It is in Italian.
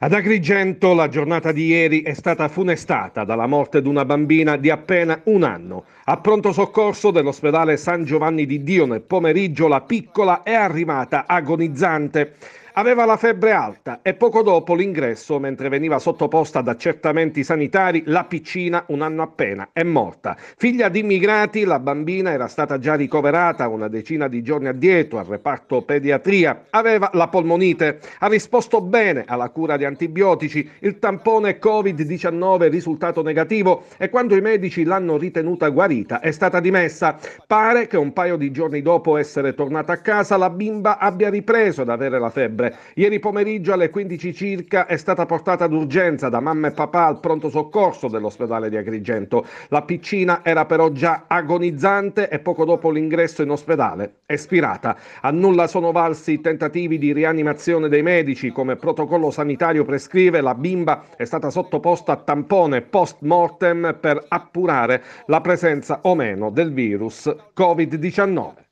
Ad Agrigento la giornata di ieri è stata funestata dalla morte di una bambina di appena un anno. A pronto soccorso dell'ospedale San Giovanni di Dio nel pomeriggio la piccola è arrivata agonizzante. Aveva la febbre alta e poco dopo l'ingresso, mentre veniva sottoposta ad accertamenti sanitari, la piccina, un anno appena, è morta. Figlia di immigrati, la bambina era stata già ricoverata una decina di giorni addietro al reparto pediatria. Aveva la polmonite. Ha risposto bene alla cura di antibiotici, il tampone Covid-19 risultato negativo e quando i medici l'hanno ritenuta guarita è stata dimessa. Pare che un paio di giorni dopo essere tornata a casa la bimba abbia ripreso ad avere la febbre. Ieri pomeriggio alle 15 circa è stata portata d'urgenza da mamma e papà al pronto soccorso dell'ospedale di Agrigento. La piccina era però già agonizzante e poco dopo l'ingresso in ospedale è spirata. A nulla sono valsi i tentativi di rianimazione dei medici come protocollo sanitario calendario prescrive, la bimba è stata sottoposta a tampone post mortem per appurare la presenza o meno del virus Covid-19.